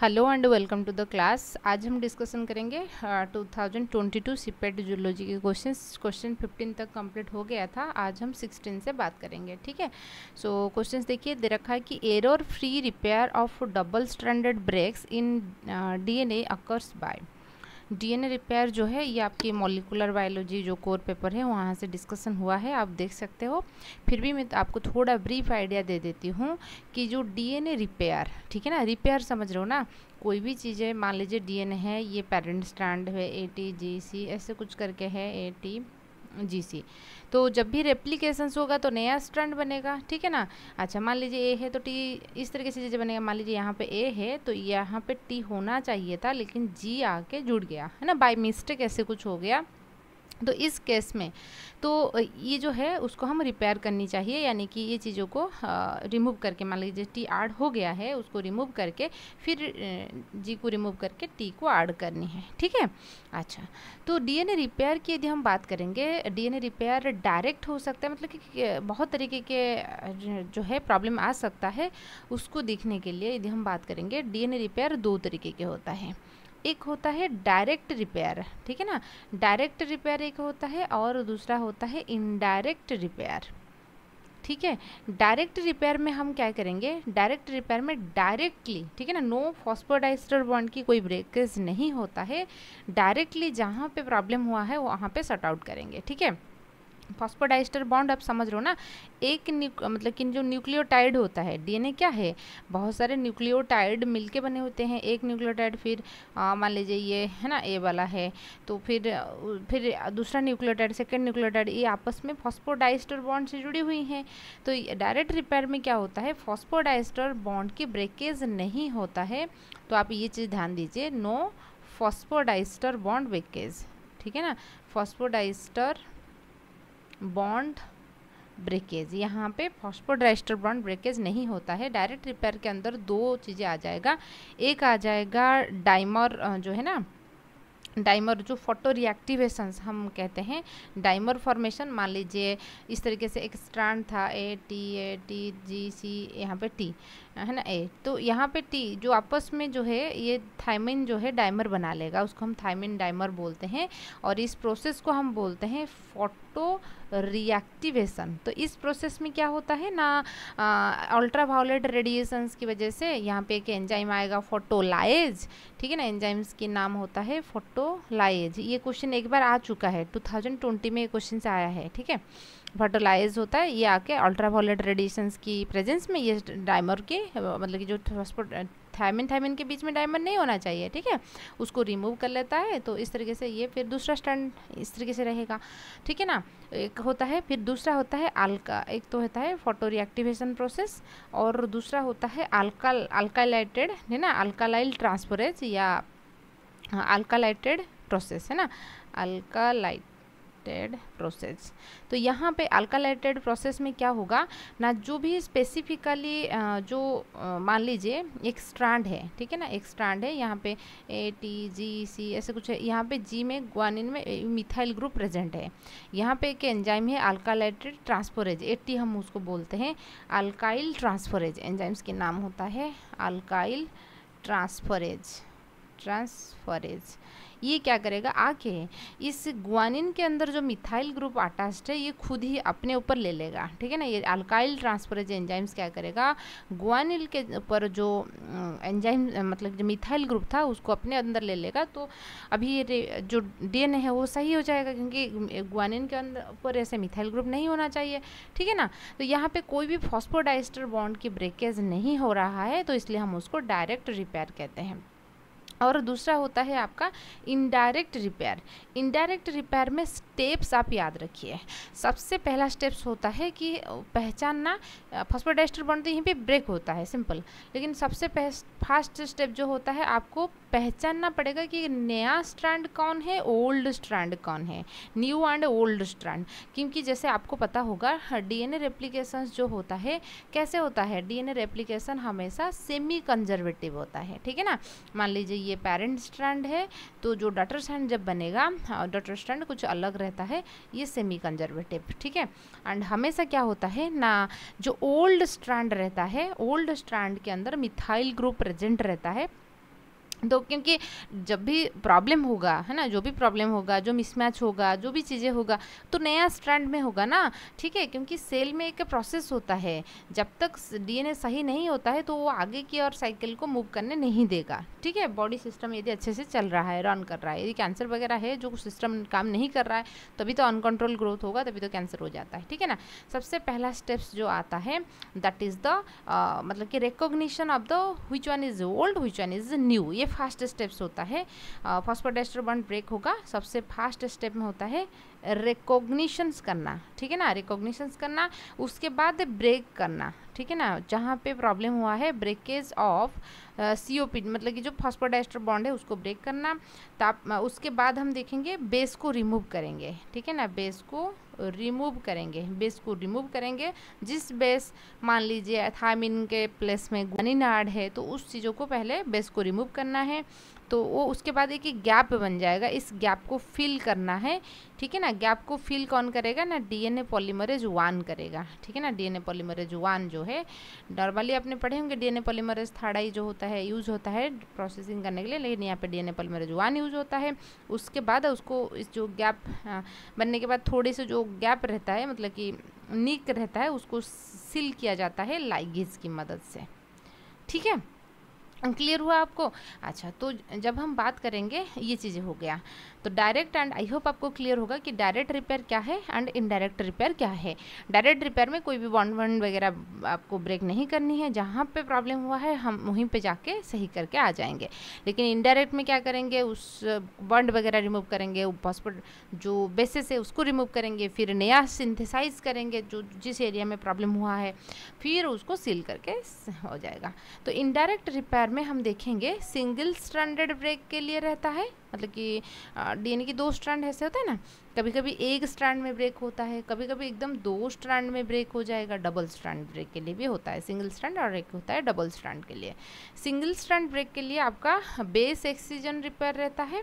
hello and welcome to the class आज हम discussion करेंगे two thousand twenty two CPET zoology के question question fifteen तक complete हो गया था आज हम सिक्सटीन से बात करेंगे ठीक है सो क्वेश्चन देखिए दे रखा है कि error free repair of double standard breaks in DNA occurs by DNA repair जो है ये आपकी मॉलिकुलर बायोलॉजी जो कोर पेपर है वहाँ से डिस्कशन हुआ है आप देख सकते हो फिर भी मैं आपको थोड़ा ब्रीफ आइडिया दे देती हूँ कि जो डीएनए रिपेयर ठीक है ना रिपेयर समझ रहे हो ना कोई भी चीज़ें मान लीजिए डीएनए है ये पेरेंट स्टैंड है ए टी जी सी ऐसे कुछ करके है ए टी जी सी तो जब भी रेप्लीकेशंस होगा तो नया स्ट्रैंड बनेगा ठीक है ना अच्छा मान लीजिए ए है तो टी इस तरीके से चीज़ें बनेगा मान लीजिए यहाँ पे ए है तो यहाँ पे टी होना चाहिए था लेकिन जी आके जुड़ गया है ना बाई मिस्टेक ऐसे कुछ हो गया तो इस केस में तो ये जो है उसको हम रिपेयर करनी चाहिए यानी कि ये चीज़ों को रिमूव करके मान लीजिए टी आड हो गया है उसको रिमूव करके फिर जी को रिमूव करके टी को आड करनी है ठीक है अच्छा तो डीएनए रिपेयर की यदि हम बात करेंगे डीएनए रिपेयर डायरेक्ट हो सकता है मतलब कि बहुत तरीके के जो है प्रॉब्लम आ सकता है उसको देखने के लिए यदि हम बात करेंगे डी रिपेयर दो तरीके के होता है एक होता है डायरेक्ट रिपेयर ठीक है ना डायरेक्ट रिपेयर एक होता है और दूसरा होता है इनडायरेक्ट रिपेयर ठीक है डायरेक्ट रिपेयर में हम क्या करेंगे डायरेक्ट रिपेयर में डायरेक्टली ठीक है ना नो फॉस्फोडाइस्टर बॉन्ड की कोई ब्रेकेज नहीं होता है डायरेक्टली जहाँ पे प्रॉब्लम हुआ है वहाँ पे सॉर्ट आउट करेंगे ठीक है फॉस्फोडाइस्टर बॉन्ड आप समझ रहे हो ना एक मतलब कि जो न्यूक्लियोटाइड होता है डीएनए क्या है बहुत सारे न्यूक्लियोटाइड मिलके बने होते हैं एक न्यूक्लियोटाइड फिर मान लीजिए ये है ना ए वाला है तो फिर फिर दूसरा न्यूक्लियोटाइड सेकेंड न्यूक्लियोटाइड ये आपस में फॉस्फोडाइस्टर बॉन्ड से जुड़ी हुई हैं तो डायरेक्ट रिपेयर में क्या होता है फॉस्फोडाइस्टर बॉन्ड की ब्रेकेज नहीं होता है तो आप ये चीज़ ध्यान दीजिए नो फॉस्फोडाइस्टर बॉन्ड ब्रेकेज ठीक है ना फॉस्फोडाइस्टर बॉन्ड ब्रेकेज यहाँ पे फॉस्फोडाइस्टर बॉन्ड ब्रेकेज नहीं होता है डायरेक्ट रिपेयर के अंदर दो चीज़ें आ जाएगा एक आ जाएगा डाइमर जो है ना डाइमर जो फोटो रिएक्टिवेशन हम कहते हैं डाइमर फॉर्मेशन मान लीजिए इस तरीके से एक स्ट्रांड था A T A T G सी यहाँ पे टी है ना ए तो यहाँ पे टी जो आपस में जो है ये थायमिन जो है डाइमर बना लेगा उसको हम थायमिन डाइमर बोलते हैं और इस प्रोसेस को हम बोलते हैं फोटो रिएक्टिवेशन तो इस प्रोसेस में क्या होता है ना वायोलेट रेडिएशंस की वजह से यहाँ पे एक एंजाइम आएगा फोटोलाइज ठीक है ना एंजाइम्स के नाम होता है फोटोलाइज ये क्वेश्चन एक बार आ चुका है टू में ये क्वेश्चन आया है ठीक है फर्टिलाइज होता है ये आके अल्ट्रावायलेट रेडिएशंस की प्रेजेंस में ये डायमर के मतलब कि जो थायमिन थायमिन के बीच में डायमंड नहीं होना चाहिए ठीक है उसको रिमूव कर लेता है तो इस तरीके से ये फिर दूसरा स्टैंड इस तरीके से रहेगा ठीक है ना एक होता है फिर दूसरा होता है अल्का एक तो होता है फोटो रिएक्टिवेशन प्रोसेस और दूसरा होता है अल्का अल्कालाइटेड है ना अल्कालाइल ट्रांसफरेज या अल्कालाइटेड प्रोसेस है ना अल्कालाइट अल्कालाइटेड प्रोसेस तो यहाँ पे अल्कालाइटेड प्रोसेस में क्या होगा ना जो भी स्पेसिफिकली जो मान लीजिए एक स्ट्रांड है ठीक है ना एक स्ट्रांड है यहाँ पे ए टी जी सी ऐसे कुछ है यहाँ पे जी में ग्वानिन में मिथाइल ग्रुप प्रेजेंट है यहाँ पे एक एंजाइम है अल्कालाइटेड ट्रांसफोरेज टी हम उसको बोलते हैं अल्काइल ट्रांसफोरेज एंजाइम्स के नाम होता है अल्काइल ट्रांसफरेज ट्रांसफरेज ये क्या करेगा आके इस ग्वानिन के अंदर जो मिथाइल ग्रुप अटैच्ड है ये खुद ही अपने ऊपर ले लेगा ठीक है ना ये अल्काइल ट्रांसफरेज एंजाइम्स क्या करेगा ग्वानिल के ऊपर जो एंजाइम मतलब जो मिथाइल ग्रुप था उसको अपने अंदर ले लेगा तो अभी ये जो डीएनए है वो सही हो जाएगा क्योंकि ग्वानिन के अंदर ऊपर ऐसे मिथाइल ग्रुप नहीं होना चाहिए ठीक है ना तो यहाँ पर कोई भी फॉस्फोडाइस्टर बॉन्ड की ब्रेकेज नहीं हो रहा है तो इसलिए हम उसको डायरेक्ट रिपेयर कहते हैं और दूसरा होता है आपका इनडायरेक्ट रिपेयर इनडायरेक्ट रिपेयर में स्टेप्स आप याद रखिए सबसे पहला स्टेप्स होता है कि पहचानना फॉस्फोडाइस्टर बनते यहीं पे ब्रेक होता है सिंपल लेकिन सबसे फास्ट स्टेप जो होता है आपको पहचानना पड़ेगा कि नया स्ट्रैंड कौन है ओल्ड स्ट्रैंड कौन है न्यू एंड ओल्ड स्ट्रैंड क्योंकि जैसे आपको पता होगा डीएनए रेप्लिकेशन जो होता है कैसे होता है डीएनए रेप्लीकेशन हमेशा सेमी कंजर्वेटिव होता है ठीक है ना मान लीजिए ये पेरेंट स्ट्रैंड है तो जो डॉटर स्ट्रैंड जब बनेगा डॉटर हाँ, स्ट्रैंड कुछ अलग रहता है ये सेमी कंजर्वेटिव ठीक है एंड हमेशा क्या होता है ना जो ओल्ड स्ट्रैंड रहता है ओल्ड स्ट्रैंड के अंदर मिथाइल ग्रुप प्रेजेंट रहता है तो क्योंकि जब भी प्रॉब्लम होगा है ना जो भी प्रॉब्लम होगा जो मिसमैच होगा जो भी चीज़ें होगा तो नया स्ट्रैंड में होगा ना ठीक है क्योंकि सेल में एक प्रोसेस होता है जब तक डीएनए सही नहीं होता है तो वो आगे की और साइकिल को मूव करने नहीं देगा ठीक है बॉडी सिस्टम यदि अच्छे से चल रहा है रन कर रहा है यदि कैंसर वगैरह है जो सिस्टम काम नहीं कर रहा है तभी तो अनकंट्रोल ग्रोथ होगा तभी तो कैंसर हो जाता है ठीक है ना सबसे पहला स्टेप्स जो आता है दैट इज़ द मतलब कि recognition of the which one is old which one is new ये फास्ट स्टेप्स होता है फॉस्फोडेस्टर बॉन्ड ब्रेक होगा सबसे फास्ट स्टेप में होता है रिकोगनीशंस करना ठीक है ना रिकोगनीशंस करना उसके बाद ब्रेक करना ठीक है ना जहाँ पे प्रॉब्लम हुआ है ब्रेकेज ऑफ सीओपी पी मतलब कि जो फॉस्फोडाइस्टर बॉन्ड है उसको ब्रेक करना ताप उसके बाद हम देखेंगे बेस को रिमूव करेंगे ठीक है ना बेस को रिमूव करेंगे बेस को रिमूव करेंगे जिस बेस मान लीजिए थामिन के प्लेस में गुआनिन है तो उस चीज़ों को पहले बेस को रिमूव करना है तो वो उसके बाद एक गैप बन जाएगा इस गैप को फिल करना है ठीक है ना गैप को फिल कौन करेगा ना डीएनए पॉलीमरेज वन करेगा ठीक है ना डीएनए पॉलीमरेज वन जो है नॉर्मली आपने पढ़े होंगे डीएनए पॉलीमरेज थर्ड ही जो होता है यूज़ होता है प्रोसेसिंग करने के लिए लेकिन यहाँ पे डीएनए पॉलीमरेज वन यूज़ होता है उसके बाद उसको इस जो गैप हाँ, बनने के बाद थोड़े से जो गैप रहता है मतलब कि नीक रहता है उसको सील किया जाता है लाइगेज की मदद से ठीक है क्लियर हुआ आपको अच्छा तो जब हम बात करेंगे ये चीज़ें हो गया तो डायरेक्ट एंड आई होप आपको क्लियर होगा कि डायरेक्ट रिपेयर क्या है एंड इनडायरेक्ट रिपेयर क्या है डायरेक्ट रिपेयर में कोई भी बॉन्ड वॉन्ड वगैरह आपको ब्रेक नहीं करनी है जहाँ पे प्रॉब्लम हुआ है हम वहीं पे जाके सही करके आ जाएंगे लेकिन इनडायरेक्ट में क्या करेंगे उस बॉन्ड uh, वगैरह रिमूव करेंगे पॉस्पोर्ट जो बेसिस है उसको रिमूव करेंगे फिर नया सिंथेसाइज करेंगे जो जिस एरिया में प्रॉब्लम हुआ है फिर उसको सील करके हो जाएगा तो इनडायरेक्ट रिपेयर बार में हम देखेंगे सिंगल स्टैंडर्ड ब्रेक के लिए रहता है मतलब कि डीएनए की दो स्ट्रैंड ऐसे होते हैं ना कभी कभी एक स्ट्रैंड में ब्रेक होता है कभी कभी एकदम दो स्ट्रैंड में ब्रेक हो जाएगा डबल स्ट्रैंड ब्रेक के लिए भी होता है सिंगल स्ट्रैंड और एक होता है डबल स्ट्रैंड के लिए सिंगल स्ट्रैंड ब्रेक के लिए आपका बेस एक्सीजन रिपेयर रहता है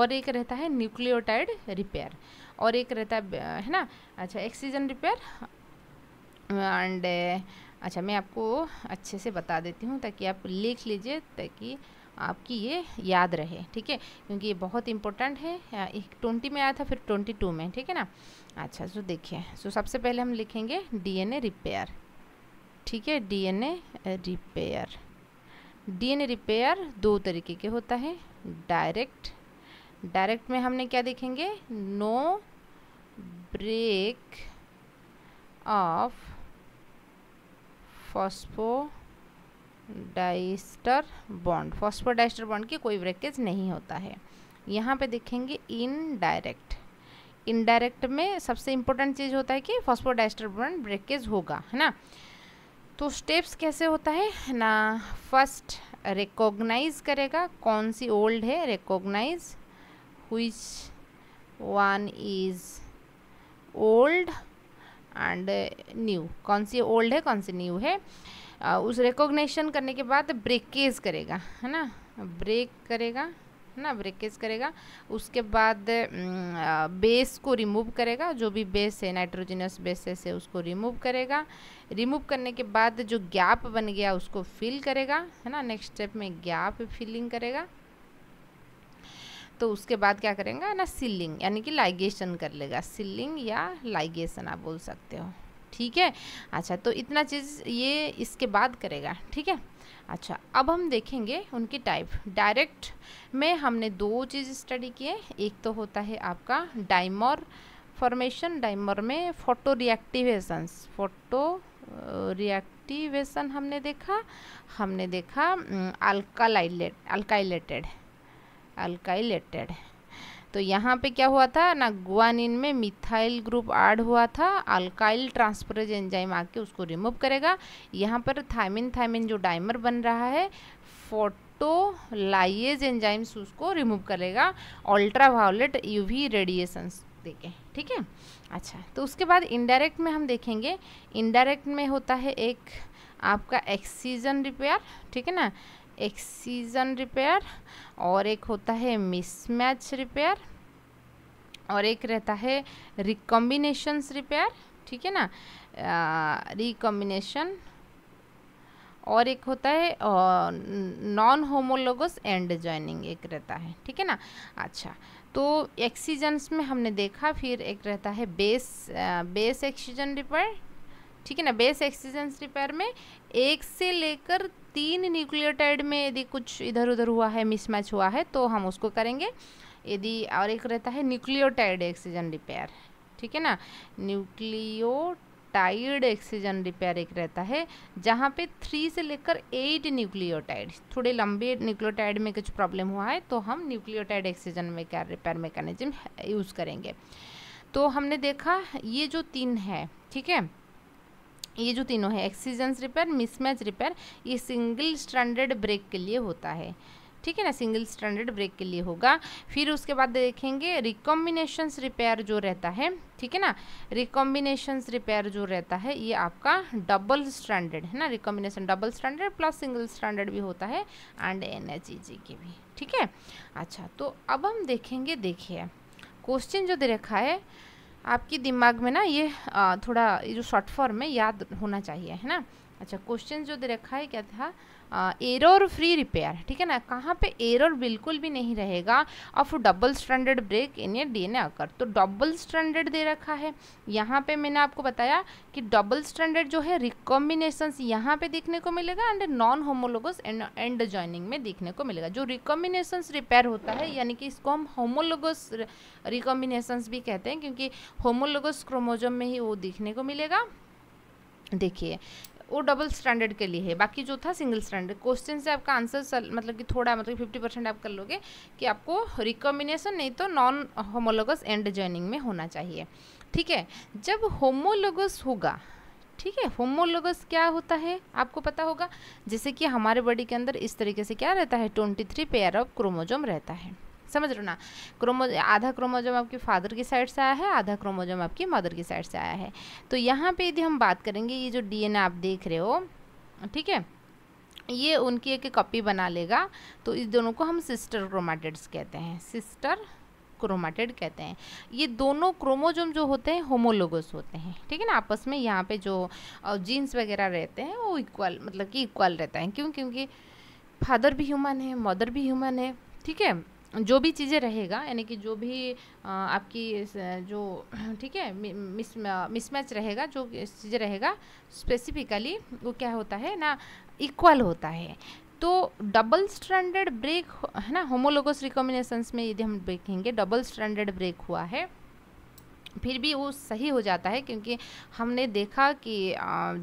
और एक रहता है न्यूक्लियोटाइड रिपेयर और एक रहता है है ना अच्छा एक्सीजन रिपेयर एंड अच्छा मैं आपको अच्छे से बता देती हूँ ताकि आप लिख लीजिए ताकि आपकी ये याद रहे ठीक है क्योंकि ये बहुत इंपॉर्टेंट है एक ट्वेंटी में आया था फिर ट्वेंटी टू में ठीक है ना अच्छा सो देखिए सो सबसे पहले हम लिखेंगे डीएनए रिपेयर ठीक है डीएनए रिपेयर डीएनए रिपेयर दो तरीके के होता है डायरेक्ट डायरेक्ट में हमने क्या देखेंगे no break of phosphodiester bond phosphodiester bond की कोई ब्रेकेज नहीं होता है यहाँ पे देखेंगे इनडायरेक्ट इनडायरेक्ट में सबसे इम्पोर्टेंट चीज़ होता है कि फॉस्फोडाइस्टर बॉन्ड ब्रेकेज होगा है ना तो स्टेप्स कैसे होता है ना फर्स्ट रिकोगनाइज करेगा कौन सी ओल्ड है रिकोगनाइज हुई one is old and new uh, कौन सी ओल्ड है कौन सी न्यू है उस रिकोगनेशन करने के बाद ब्रेकेज करेगा है ना ब्रेक करेगा है ना ब्रेकेज करेगा उसके बाद बेस को रिमूव करेगा जो भी बेस है नाइट्रोजिनस बेसेस है उसको रिमूव करेगा रिमूव करने के बाद जो गैप बन गया उसको फिल करेगा है ना नेक्स्ट स्टेप में गैप फिलिंग करेगा तो उसके बाद क्या करेंगे ना सिलिंग यानी कि लाइगेशन कर लेगा सिलिंग या लाइगेशन आप बोल सकते हो ठीक है अच्छा तो इतना चीज़ ये इसके बाद करेगा ठीक है अच्छा अब हम देखेंगे उनकी टाइप डायरेक्ट में हमने दो चीज़ स्टडी किए एक तो होता है आपका डाइमर फॉर्मेशन डाइमर में फोटो रिएक्टिवेशंस फोटो रिएक्टिवेशन हमने देखा हमने देखा अल्कालाइलेट अल्काइलेटेड अल्काइलेटेड तो यहाँ पे क्या हुआ था ना गुआनिन में मिथाइल ग्रुप ऐड हुआ था अल्काइल ट्रांसफरेज एंजाइम आके उसको रिमूव करेगा यहाँ पर थायमिन थायमिन जो डाइमर बन रहा है फोटोलाइज एंजाइम्स उसको रिमूव करेगा यू यूवी रेडिएशंस देके ठीक है अच्छा तो उसके बाद इनडायरेक्ट में हम देखेंगे इनडायरेक्ट में होता है एक आपका एक्सीजन रिपेयर ठीक है ना एक्सीजन रिपेयर और एक होता है मिसमैच रिपेयर और एक रहता है रिकॉम्बिनेशंस रिपेयर ठीक है ना रिकॉम्बिनेशन और एक होता है नॉन होमोलोगस एंड जॉइनिंग एक रहता है ठीक है ना अच्छा तो एक्सीजन्स में हमने देखा फिर एक रहता है base ah, base excision repair ठीक है ना बेस एक्सीजन रिपेयर में एक से लेकर तीन न्यूक्लियोटाइड में यदि कुछ इधर उधर हुआ है मिसमैच हुआ है तो हम उसको करेंगे यदि और एक रहता है न्यूक्लियोटाइड एक्सीजन रिपेयर ठीक है ना न्यूक्लियोटाइड एक्सीजन रिपेयर एक रहता है जहाँ पे थ्री से लेकर एट न्यूक्लियोटाइड थोड़े लंबे न्यूक्लियोटाइड में कुछ प्रॉब्लम हुआ है तो हम न्यूक्लियोटाइड एक्सीजन में क्या रिपेयर मेकानिज्म यूज़ करेंगे तो हमने देखा ये जो तीन है ठीक है ये जो तीनों है एक्सीजेंस रिपेयर मिसमैच रिपेयर ये सिंगल स्टैंडर्ड ब्रेक के लिए होता है ठीक है ना सिंगल स्टैंडर्ड ब्रेक के लिए होगा फिर उसके बाद देखेंगे रिकॉम्बिनेशंस रिपेयर जो रहता है ठीक है ना रिकॉम्बिनेशंस रिपेयर जो रहता है ये आपका डबल स्टैंडर्ड है ना recombination double standard plus single standard भी होता है एंड एन के भी ठीक है अच्छा तो अब हम देखेंगे देखिए क्वेश्चन जो दे रखा है आपके दिमाग में ना ये थोड़ा ये जो शॉर्ट फॉर्म में याद होना चाहिए है ना अच्छा क्वेश्चन जो दे रखा है क्या था एरर फ्री रिपेयर ठीक है ना कहाँ पे एरर बिल्कुल भी नहीं रहेगा of double standard break in a D N आकर तो डबल स्टैंडर्ड दे रखा है यहाँ पे मैंने आपको बताया कि डबल स्टैंडर्ड जो है रिकॉम्बिनेशंस यहाँ पे देखने को मिलेगा and non homologous end end joining में देखने को मिलेगा जो रिकॉम्बिनेशंस रिपेयर होता है यानी कि इसको हम होमोलोगस रिकॉम्बिनेशंस भी कहते हैं क्योंकि होमोलोगस क्रोमोजम में ही वो देखने को मिलेगा देखिए वो डबल स्टैंडर्ड के लिए है बाकी जो था सिंगल स्टैंडर्ड क्वेश्चन से आपका आंसर मतलब कि थोड़ा मतलब फिफ्टी परसेंट आप कर लोगे कि आपको रिकॉम्बिनेशन नहीं तो नॉन होमोलोगस एंड जॉइनिंग में होना चाहिए ठीक है जब होमोलोगस होगा ठीक है होमोलोगस क्या होता है आपको पता होगा जैसे कि हमारे बॉडी के अंदर इस तरीके से क्या रहता है twenty three pair of chromosome रहता है समझ रहे ना क्रोमो आधा क्रोमोजोम आपके फादर की साइड से आया है आधा क्रोमोजोम आपकी मदर की साइड से आया है तो यहाँ पे यदि हम बात करेंगे ये जो डीएनए आप देख रहे हो ठीक है ये उनकी एक कॉपी बना लेगा तो इस दोनों को हम सिस्टर क्रोमाटेड्स कहते हैं सिस्टर क्रोमाटेड कहते हैं ये दोनों क्रोमोजोम जो होते हैं होमोलोगस होते हैं ठीक है ना आपस में यहाँ पे जो जीन्स वगैरह रहते हैं वो इक्वल मतलब कि इक्वल रहता है क्यों क्योंकि फादर भी ह्यूमन है मदर भी ह्यूमन है ठीक है जो भी चीज़ें रहेगा यानी कि जो भी आपकी जो ठीक है मिस मिसमैच रहेगा जो चीज़ें रहेगा स्पेसिफिकली वो क्या होता है ना इक्वल होता है तो डबल स्टैंडर्ड ब्रेक है ना होमोलोगस रिकॉम्बिनेशंस में यदि हम देखेंगे डबल स्टैंडर्ड ब्रेक हुआ है फिर भी वो सही हो जाता है क्योंकि हमने देखा कि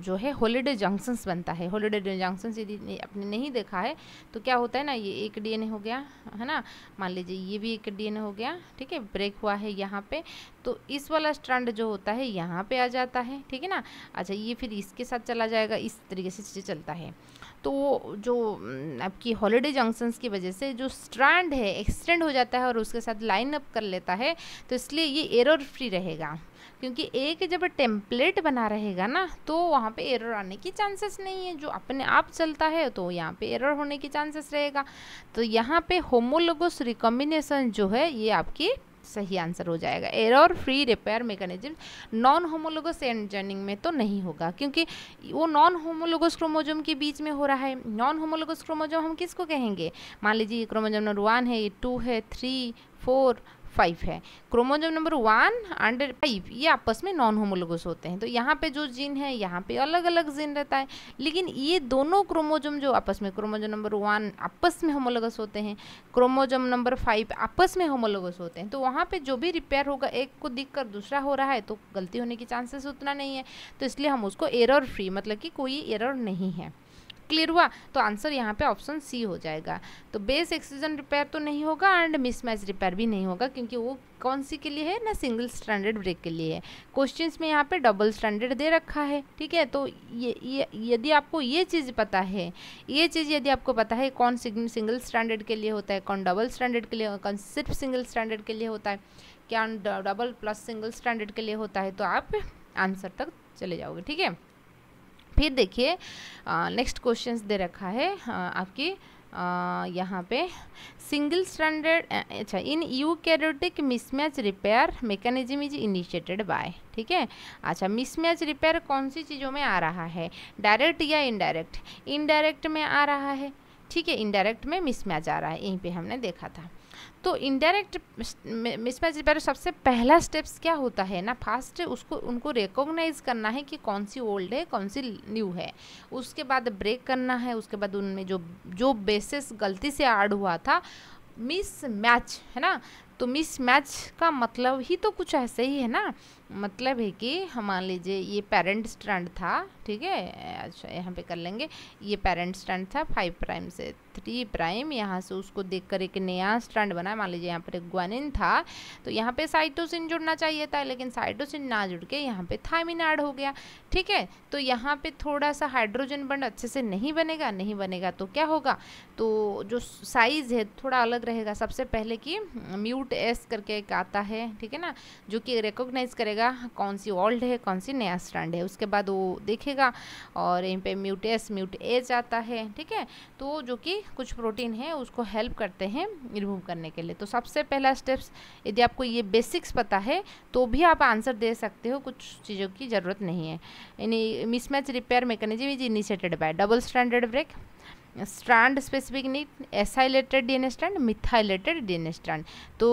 जो है हॉलीडे जंक्शंस बनता है हॉलीडे जंक्शंस यदि आपने नहीं देखा है तो क्या होता है ना ये एक डीएनए हो गया है ना मान लीजिए ये भी एक डीएनए हो गया ठीक है ब्रेक हुआ है यहाँ पे तो इस वाला स्ट्रैंड जो होता है यहाँ पे आ जाता है ठीक है ना अच्छा ये फिर इसके साथ चला जाएगा इस तरीके से चलता है तो जो आपकी हॉलीडे जंक्शंस की वजह से जो स्ट्रैंड है एक्सटेंड हो जाता है और उसके साथ लाइन अप कर लेता है तो इसलिए ये एरर फ्री रहेगा क्योंकि एक जब टेम्पलेट बना रहेगा ना तो वहाँ पे एरर आने की चांसेस नहीं है जो अपने आप चलता है तो यहाँ पे एरर होने की चांसेस रहेगा तो यहाँ पे होमोलोगस रिकॉम्बिनेशन जो है ये आपकी सही आंसर हो जाएगा error free repair mechanism non homologous end में तो नहीं होगा क्योंकि वो नॉन होमोलोगस क्रोमोजोम के बीच में हो रहा है नॉन होमोलोगस क्रोमोजोम हम किसको कहेंगे मान लीजिए क्रोमोजोम नंबर वन है ये टू है थ्री फोर फाइव है chromosome number one and five ये आपस में नॉन होमोलोगस होते हैं तो यहाँ पे जो जीन है यहाँ पे अलग अलग जीन रहता है लेकिन ये दोनों क्रोमोजोम जो आपस में क्रोमोजोम नंबर वन आपस में होमोलोगस होते हैं क्रोमोजोम नंबर फाइव आपस में होमोलोगस होते हैं तो वहाँ पर जो भी रिपेयर होगा एक को दिख कर दूसरा हो रहा है तो गलती होने की चांसेस उतना नहीं है तो इसलिए हम उसको एरर फ्री मतलब कि कोई एरर नहीं है क्लियर हुआ तो आंसर यहाँ पे ऑप्शन सी हो जाएगा तो बेस एक्सीजन रिपेयर तो नहीं होगा एंड मिसमैच रिपेयर भी नहीं होगा क्योंकि वो कौन सी के लिए है ना सिंगल स्टैंडर्ड ब्रेक के लिए है क्वेश्चंस में यहाँ पे डबल स्टैंडर्ड दे रखा है ठीक है तो ये ये यदि आपको ये चीज़ पता है ये चीज़ यदि आपको पता है कौन सिंगल स्टैंडर्ड के लिए होता है कौन डबल स्टैंडर्ड के लिए कौन सिर्फ सिंगल स्टैंडर्ड के लिए होता है क्या डबल प्लस सिंगल स्टैंडर्ड के लिए होता है तो आप आंसर तक चले जाओगे ठीक है फिर देखिए नेक्स्ट क्वेश्चन दे रखा है आपकी यहाँ पे सिंगल स्टैंडर्ड अच्छा in eukaryotic mismatch repair mechanism is initiated by ठीक है अच्छा मिसमैच रिपेयर कौन सी चीज़ों में आ रहा है डायरेक्ट या इनडायरेक्ट इनडायरेक्ट में आ रहा है ठीक है इनडायरेक्ट में मिसमैच आ रहा है यहीं पे हमने देखा था तो इनडायरेक्ट मिसमैच रिपेयर सबसे पहला स्टेप्स क्या होता है ना फास्ट उसको उनको रिकॉग्नाइज करना है कि कौन सी ओल्ड है कौन सी न्यू है उसके बाद ब्रेक करना है उसके बाद उनमें जो जो बेसिस गलती से ऐड हुआ था मिस मैच है ना तो मिस मैच का मतलब ही तो कुछ ऐसे ही है ना मतलब है कि हम मान लीजिए ये पेरेंट स्टैंड था ठीक है अच्छा यहाँ पे कर लेंगे ये पेरेंट स्टैंड था फाइव प्राइम से थ्री प्राइम यहाँ से उसको देखकर एक नया स्टैंड बना मान लीजिए यहाँ पर एक ग्वानिन था तो यहाँ पे साइटोसिन जुड़ना चाहिए था लेकिन साइटोसिन ना जुड़ के यहाँ पे थायमिन ऐड हो गया ठीक है तो यहाँ पर थोड़ा सा हाइड्रोजन बंड अच्छे से नहीं बनेगा नहीं बनेगा तो क्या होगा तो जो साइज़ है थोड़ा अलग रहेगा सबसे पहले कि म्यूट एस करके एक आता है ठीक है ना जो कि रिकोगनाइज करेगा देखेगा कौन सी ओल्ड है कौन सी नया स्टैंड है उसके बाद वो देखेगा और यहीं पे म्यूटेस म्यूट एज आता है ठीक है तो जो कि कुछ प्रोटीन है उसको हेल्प करते हैं रिमूव करने के लिए तो सबसे पहला स्टेप्स यदि आपको ये बेसिक्स पता है तो भी आप आंसर दे सकते हो कुछ चीज़ों की ज़रूरत नहीं है यानी mismatch repair mechanism is initiated by double standard break strand specific need acylated DNA strand methylated DNA strand तो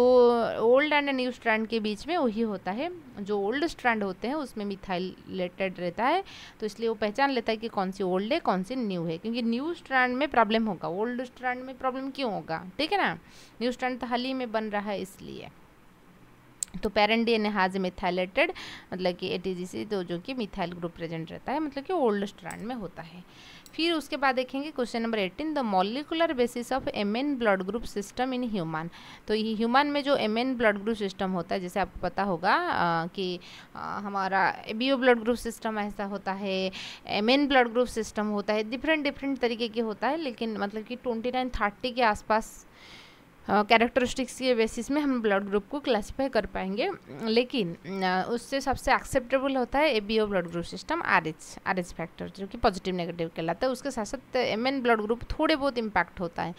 ओल्ड एंड न्यू स्ट्रैंड के बीच में वही होता है जो ओल्ड स्ट्रैंड होते हैं उसमें मिथाइलेटेड रहता है तो इसलिए वो पहचान लेता है कि कौन सी ओल्ड है कौन सी न्यू है क्योंकि न्यू स्ट्रैंड में प्रॉब्लम होगा ओल्ड स्ट्रैंड में प्रॉब्लम क्यों होगा ठीक है ना न्यू स्ट्रैंड तो हाल ही में बन रहा है इसलिए तो पेरेंट डी ए हाज मिथाइलेटेड मतलब कि ए तो जो कि मिथाइल ग्रुप प्रेजेंट रहता है मतलब कि ओल्ड स्ट्रैंड में होता है फिर उसके बाद देखेंगे question number eighteen the molecular basis of M N blood group system in human तो ये ह्यूमन में जो M N blood group system होता है जैसे आपको पता होगा आ, कि आ, हमारा B O blood group system ऐसा होता है M N blood group system होता है डिफरेंट डिफरेंट तरीके के होता है लेकिन मतलब कि ट्वेंटी नाइन थर्टी के आसपास कैरेक्टरिस्टिक्स हाँ, के बेसिस में हम ब्लड ग्रुप को क्लासीफाई कर पाएंगे लेकिन उससे सबसे एक्सेप्टेबल होता है A B O blood group system R H R H factor जो कि पॉजिटिव नेगेटिव कहलाता है उसके साथ साथ एम एन ब्लड ग्रुप थोड़े बहुत इम्पैक्ट होता है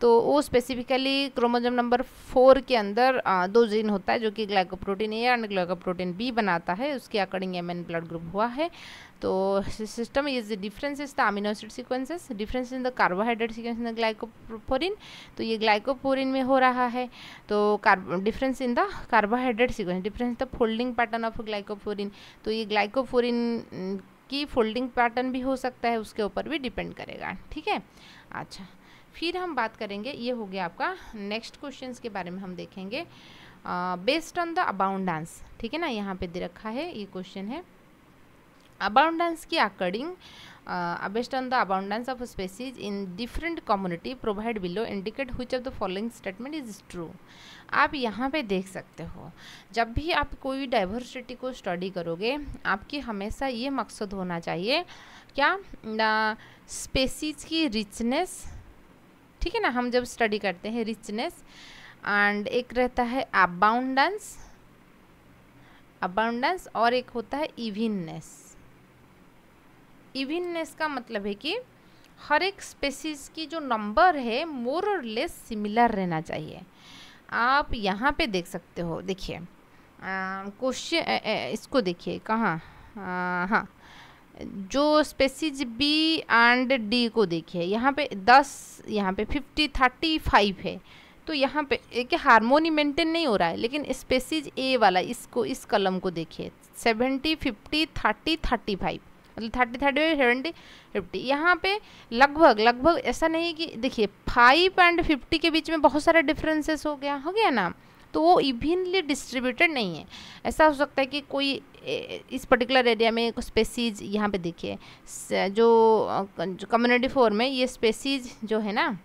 तो वो स्पेसिफिकली क्रोमोजम नंबर फोर के अंदर दो जीन होता है जो कि glycoprotein A and glycoprotein B बनाता है उसके according M N blood group हुआ है तो system is difference is the amino acid sequences difference in the carbohydrate sequence in the glycophorin तो ये ग्लाइकोपोरिन में हो रहा है तो difference in the carbohydrate sequence difference the folding pattern of glycophorin तो ये ग्लाइकोपोरिन mm, की फोल्डिंग पैटर्न भी हो सकता है उसके ऊपर भी डिपेंड करेगा ठीक है अच्छा फिर हम बात करेंगे ये हो गया आपका नेक्स्ट क्वेश्चन के बारे में हम देखेंगे बेस्ड ऑन द अबाउंडांस ठीक है ना यहाँ पे दे रखा है ये क्वेश्चन है अबाउंडेंस की according based on the abundance of species in different community provide below indicate which of the following statement is true आप यहाँ पे देख सकते हो जब भी आप कोई डाइवर्सिटी को स्टडी करोगे आपकी हमेशा ये मकसद होना चाहिए क्या स्पेसीज की रिचनेस ठीक है ना हम जब स्टडी करते हैं रिचनेस एंड एक रहता है अबाउंडेंस अबाउंडेंस और एक होता है इविननेस इविननेस का मतलब है कि हर एक स्पेसीज की जो नंबर है मोर और लेस सिमिलर रहना चाहिए आप यहाँ पे देख सकते हो देखिए क्वेश्चन इसको देखिए कहाँ हाँ जो स्पेसीज बी एंड डी को देखिए यहाँ पे दस यहाँ पे फिफ्टी थर्टी फाइव है तो यहाँ पे एक हारमोनी मेंटेन नहीं हो रहा है लेकिन स्पेसीज ए वाला इसको इस कलम को देखिए seventy fifty thirty thirty five मतलब थर्टी थर्टी सेवेंटी फिफ्टी यहाँ पे लगभग लगभग ऐसा नहीं कि देखिए फाइव एंड फिफ्टी के बीच में बहुत सारा डिफरेंसेस हो गया हो गया ना तो वो इवनली डिस्ट्रीब्यूटेड नहीं है ऐसा हो सकता है कि कोई इस पर्टिकुलर एरिया में स्पेसीज यहाँ पे देखिए जो कम्युनिटी फोर में ये स्पेसीज जो है ना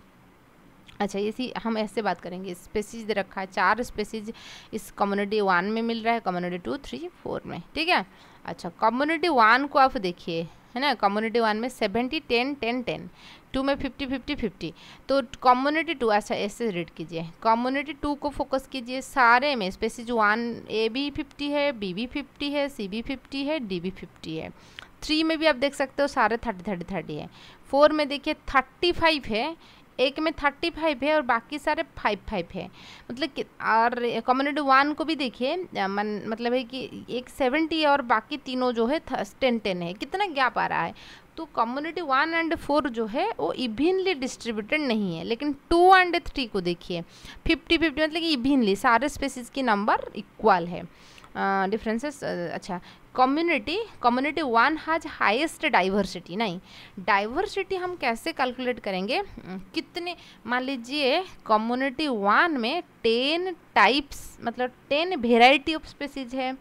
अच्छा इसी हम ऐसे बात करेंगे स्पेसीज दे रखा है चार स्पेसीज इस कम्युनिटी वन में मिल रहा है कम्युनिटी टू थ्री फोर में ठीक है अच्छा कम्युनिटी वन को आप देखिए है ना कम्युनिटी वन में seventy ten ten ten two में फिफ्टी फिफ्टी फिफ्टी तो कम्युनिटी टू अच्छा ऐसे रीड कीजिए कम्युनिटी टू को फोकस कीजिए सारे में स्पेसिज वन ए भी फिफ्टी है बी भी फिफ्टी है सी भी फिफ्टी है डी भी फिफ्टी है थ्री में भी आप देख सकते हो सारे थर्टी थर्टी थर्टी है फोर में देखिए थर्टी फाइव है एक में थर्टी फाइव है और बाकी सारे फाइव फाइव है मतलब और कम्युनिटी वन को भी देखिए मन मतलब है कि एक सेवेंटी और बाकी तीनों जो है टेन टेन है कितना गैप आ रहा है तो कम्युनिटी वन एंड फोर जो है वो इभिनली डिस्ट्रीब्यूटेड नहीं है लेकिन टू एंड थ्री को देखिए फिफ्टी फिफ्टी मतलब कि इभिनली सारे स्पेसिस की नंबर इक्वल है डिफरेंसेस uh, uh, अच्छा community community one has highest diversity नहीं डाइवर्सिटी हम कैसे कैलकुलेट करेंगे हम्म, कितने मान लीजिए कम्युनिटी वन में टेन टाइप्स मतलब टेन वेराइटी ऑफ स्पेसीज है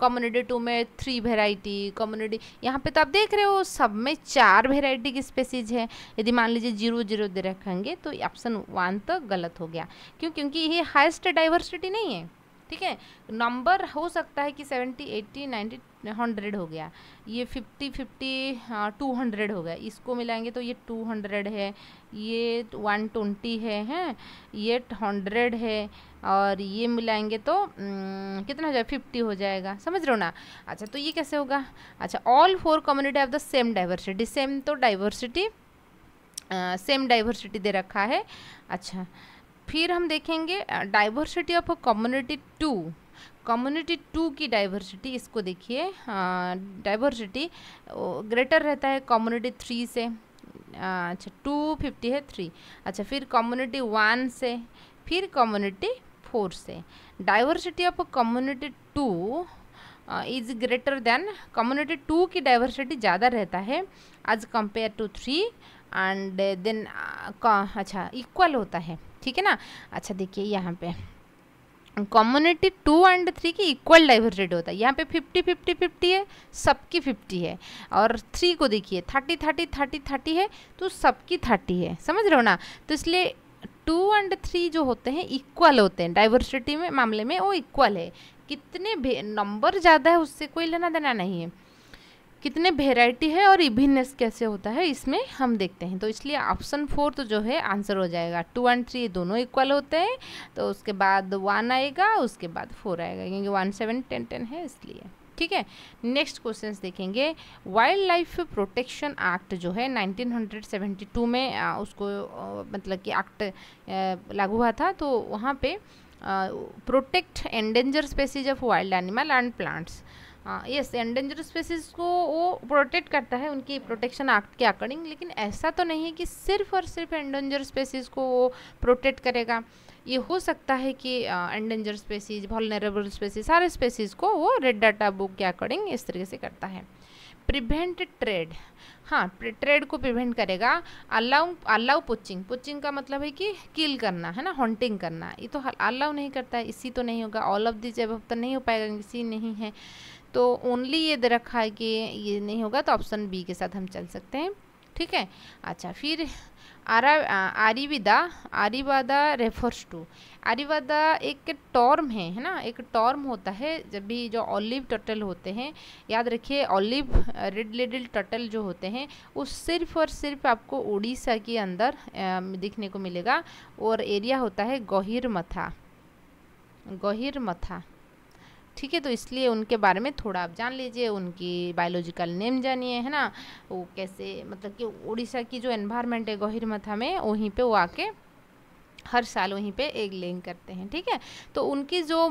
कम्युनिटी टू में थ्री वेराइटी कम्युनिटी यहाँ पे तो आप देख रहे हो सब में चार वेराइटी की स्पेसीज है यदि मान लीजिए जीरो जीरो दे रखेंगे तो ऑप्शन वन तो गलत हो गया क्यों क्योंकि ये हाइस्ट डाइवर्सिटी नहीं है ठीक है नंबर हो सकता है कि सेवेंटी एट्टी नाइन्टी हंड्रेड हो गया ये फिफ्टी फिफ्टी टू हंड्रेड हो गया इसको मिलाएंगे तो ये टू हंड्रेड है ये वन ट्वेंटी है हैं ये हंड्रेड है और ये मिलाएंगे तो न, कितना हो जाएगा फिफ्टी हो जाएगा समझ रहे हो ना अच्छा तो ये कैसे होगा अच्छा all four community of the same diversity same तो डाइवर्सिटी सेम डाइवर्सिटी दे रखा है अच्छा फिर हम देखेंगे diversity of community two community two की डाइवर्सिटी इसको देखिए डाइवर्सिटी ग्रेटर रहता है कम्युनिटी थ्री से अच्छा टू फिफ्टी है थ्री अच्छा फिर कम्युनिटी वन से फिर कम्युनिटी फोर से diversity of community two is greater than community two की डाइवर्सिटी ज़्यादा रहता है as compare to three and then अच्छा इक्वल होता है ठीक है ना अच्छा देखिए यहाँ पे कम्युनिटी टू एंड थ्री की इक्वल डाइवर्सिटी होता है यहाँ पे फिफ्टी फिफ्टी फिफ्टी है सबकी फिफ्टी है और थ्री को देखिए थर्टी थर्टी थर्टी थर्टी है तो सबकी थर्टी है समझ रहे हो ना तो इसलिए टू एंड थ्री जो होते हैं इक्वल होते हैं डाइवर्सिटी में मामले में वो इक्वल है कितने नंबर ज़्यादा है उससे कोई लेना देना नहीं है कितने वेराइटी है और इभिननेस कैसे होता है इसमें हम देखते हैं तो इसलिए ऑप्शन फोर तो जो है आंसर हो जाएगा टू एंड थ्री दोनों इक्वल होते हैं तो उसके बाद वन आएगा उसके बाद फोर आएगा क्योंकि वन सेवन टेन टेन है इसलिए ठीक है नेक्स्ट क्वेश्चन देखेंगे वाइल्ड लाइफ प्रोटेक्शन एक्ट जो है 1972 में आ, उसको आ, मतलब कि एक्ट लागू हुआ था तो वहाँ पे protect endangered species of wild animal and plants yes endangered species को वो प्रोटेक्ट करता है उनकी प्रोटेक्शन एक्ट के अकॉर्डिंग लेकिन ऐसा तो नहीं है कि सिर्फ और सिर्फ एंडेंजर स्पेसिस को वो प्रोटेक्ट करेगा ये हो सकता है कि एंडेंजर स्पेसिस वॉलनरेबल स्पेसिस सारे स्पेसिस को वो रेड डाटा बुक के अकॉर्डिंग इस तरीके से करता है प्रिवेंट ट्रेड हाँ ट्रेड को प्रिवेंट करेगा अलाउ अलाउ पुचिंग पुचिंग का मतलब है कि किल करना है ना हॉन्टिंग करना ये तो अलाउ नहीं करता है इसी तो नहीं होगा ऑल ऑफ दिस जब तो नहीं हो पाएगा इसी नहीं है तो ओनली ये दे रखा है कि ये नहीं होगा तो ऑप्शन बी के साथ हम चल सकते हैं ठीक है अच्छा फिर आरा आरिविदा आरिवादा रेफर्स टू आरिवादा एक टर्म है है ना एक टर्म होता है जब भी जो ऑलिव टटल होते हैं याद रखिए ऑलिव रेड लिटिल टटल जो होते हैं वो सिर्फ और सिर्फ आपको उड़ीसा के अंदर दिखने को मिलेगा और एरिया होता है गहिर मथा गहिर मथा ठीक है तो इसलिए उनके बारे में थोड़ा आप जान लीजिए उनकी बायोलॉजिकल नेम जानिए है ना वो कैसे मतलब कि उड़ीसा की जो एनवायरमेंट है गहिरमथा में वहीं पे वो आके हर साल वहीं पे एक लेंग करते हैं ठीक है तो उनकी जो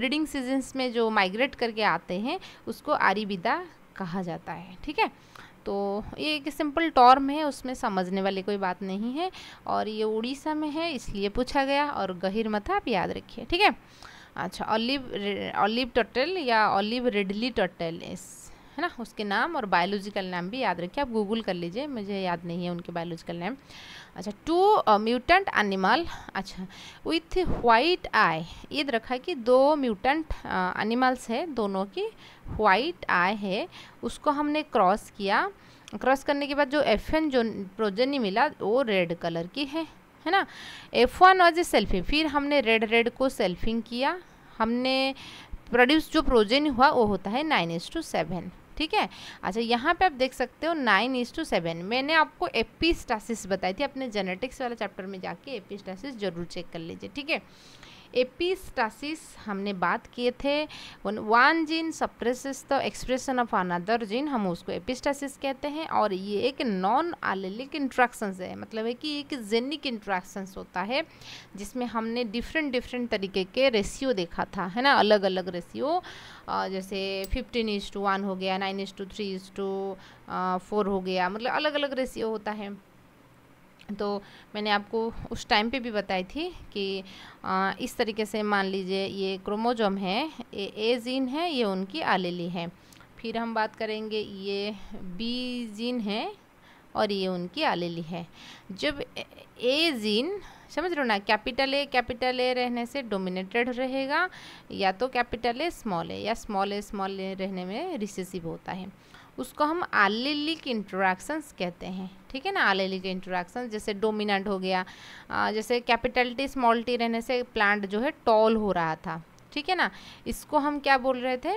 ब्रीडिंग सीजन्स में जो माइग्रेट करके आते हैं उसको आरिबिदा कहा जाता है ठीक है तो ये एक सिंपल टॉर्म है उसमें समझने वाली कोई बात नहीं है और ये उड़ीसा में है इसलिए पूछा गया और गहिर मथा आप याद रखिए ठीक है अच्छा ऑलिव ऑलिव टोटल या ऑलिव रेडली टोटल इस है ना उसके नाम और बायोलॉजिकल नाम भी याद रखिए आप गूगल कर लीजिए मुझे याद नहीं है उनके बायोलॉजिकल नेम अच्छा टू म्यूटेंट एनिमल अच्छा विथ वाइट आई ये रखा है कि दो म्यूटेंट एनिमल्स uh, है दोनों की वाइट आई है उसको हमने क्रॉस किया क्रॉस करने के बाद जो एफ एन जो प्रोजेनी मिला वो रेड कलर की है है ना F one was a selfing फिर हमने रेड रेड को सेल्फिंग किया हमने प्रोड्यूस जो प्रोजेन हुआ वो होता है नाइन एस टू सेवन ठीक है अच्छा यहाँ पे आप देख सकते हो नाइन इज टू सेवन मैंने आपको एपिस्टासिस बताई थी अपने जेनेटिक्स वाले चैप्टर में जाके एपिस्टासिस जरूर चेक कर लीजिए ठीक है एपिस्टासिस हमने बात किए थे one gene suppresses the expression of another gene हम उसको एपिस्टासिस कहते हैं और ये एक नॉन आलिलिक इंट्रैक्शन है मतलब है कि एक जेनिक इंट्रैक्शन होता है जिसमें हमने डिफरेंट डिफरेंट तरीके के रेशियो देखा था है ना अलग अलग रेशियो जैसे फिफ्टीन इज टू वन हो गया nine is to three is to four हो गया मतलब अलग अलग रेशियो होता है तो मैंने आपको उस टाइम पे भी बताई थी कि आ, इस तरीके से मान लीजिए ये क्रोमोजोम है ये ए जीन है ये उनकी आलेली है फिर हम बात करेंगे ये बी जीन है और ये उनकी आलेली है जब ए जीन समझ रहे हो ना कैपिटल ए कैपिटल ए रहने से डोमिनेटेड रहेगा या तो कैपिटल ए स्मॉल ए या स्मॉल ए स्मॉल ए रहने में रिसेसिव होता है उसको हम आलिलिक इंट्रैक्शंस कहते हैं ठीक है ना आलिलिक इंट्रैक्शंस जैसे डोमिनेंट हो गया जैसे कैपिटल टी स्मॉल टी रहने से प्लांट जो है टॉल हो रहा था ठीक है ना इसको हम क्या बोल रहे थे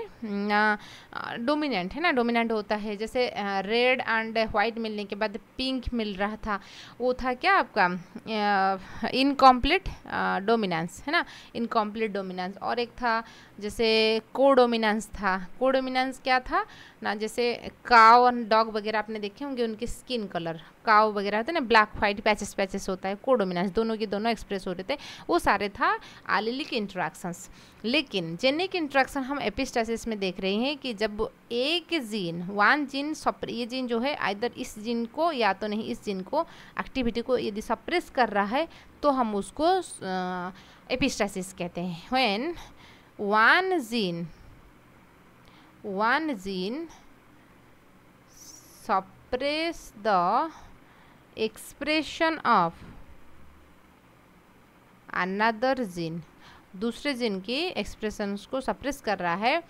डोमिनेंट है ना डोमिनेंट होता है जैसे रेड एंड वाइट मिलने के बाद पिंक मिल रहा था वो था क्या आपका इनकम्प्लीट डोमिनेंस है ना इनकम्प्लीट डोमिनेंस और एक था जैसे कोडोमिनेंस था को क्या था ना जैसे काव और डॉग वगैरह आपने देखे होंगे उनके स्किन कलर काव वगैरह होते हैं ना ब्लैक व्हाइट पैचेस पैचेस होता है कोडोमिनास दोनों के दोनों एक्सप्रेस हो रहे थे वो सारे था आलिलिक इंट्रैक्शंस लेकिन जेनिक इंट्रैक्शन हम एपिस्टासिस में देख रहे हैं कि जब एक जीन वन जीन सप्र ये जीन जो है आइदर इस जीन को या तो नहीं इस जीन को एक्टिविटी को यदि सप्रेस कर रहा है तो हम उसको एपिस्टासिस कहते हैं when one gene one gene suppress the expression of another gene दूसरे जिन की एक्सप्रेशन को सप्रेस कर रहा है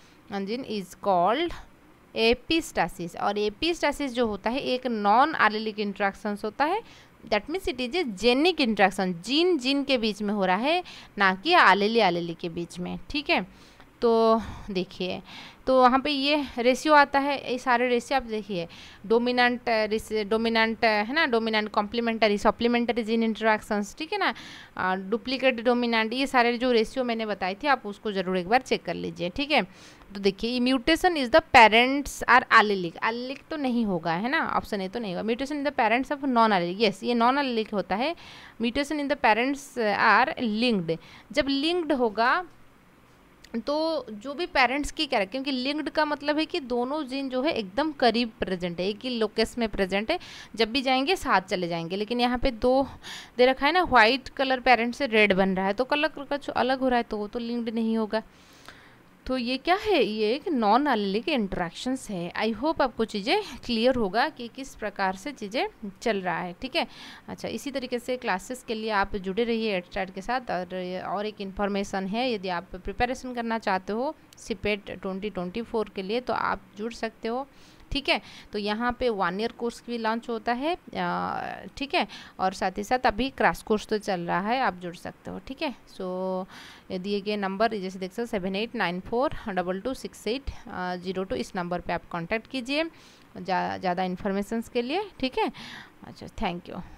जीन इज कॉल्ड एपिस्टासिस और एपिस्टासिस जो होता है एक नॉन आलिलिक इंट्रैक्शन होता है that means it is a genic interaction gene gene के बीच में हो रहा है ना कि आलिली आलिली के बीच में ठीक है तो देखिए तो वहाँ पे ये रेशियो आता है ये सारे रेशियो आप देखिए डोमिनेंट डोमिनेंट uh, uh, है ना dominant complementary supplementary gene interactions ठीक है ना डुप्लीकेट uh, डोमिनेंट ये सारे जो रेशियो मैंने बताई थी आप उसको ज़रूर एक बार चेक कर लीजिए ठीक है तो देखिए mutation is the parents are allelic allelic तो नहीं होगा है ना ऑप्शन ए तो नहीं होगा mutation in the parents of non allelic yes ये नॉन आलिलिक होता है mutation in the parents are linked जब लिंक्ड होगा तो जो भी पेरेंट्स की कह कैरेक्टर क्योंकि लिंक्ड का मतलब है कि दोनों जीन जो है एकदम करीब प्रेजेंट है एक ही लोकेस में प्रेजेंट है जब भी जाएंगे साथ चले जाएंगे लेकिन यहाँ पे दो दे रखा है ना वाइट कलर पेरेंट्स से रेड बन रहा है तो कलर कुछ अलग हो रहा है तो वो तो लिंक्ड नहीं होगा तो ये क्या है ये एक नॉन अलिक इंट्रैक्शंस है आई होप आपको चीज़ें क्लियर होगा कि किस प्रकार से चीज़ें चल रहा है ठीक है अच्छा इसी तरीके से क्लासेस के लिए आप जुड़े रहिए एडस्टार्ट के साथ और और एक इन्फॉर्मेशन है यदि आप प्रिपरेशन करना चाहते हो CIPET e twenty twenty four के लिए तो आप जुड़ सकते हो ठीक है तो यहाँ पे वन ईयर कोर्स भी लॉन्च होता है ठीक है और साथ ही साथ अभी क्रास कोर्स तो चल रहा है आप जुड़ सकते हो ठीक है सो दिए गए नंबर जैसे देख सकते seven eight nine four double two six eight zero two इस नंबर पे आप कांटेक्ट कीजिए ज़्यादा जा, इन्फॉर्मेशन के लिए ठीक है अच्छा थैंक यू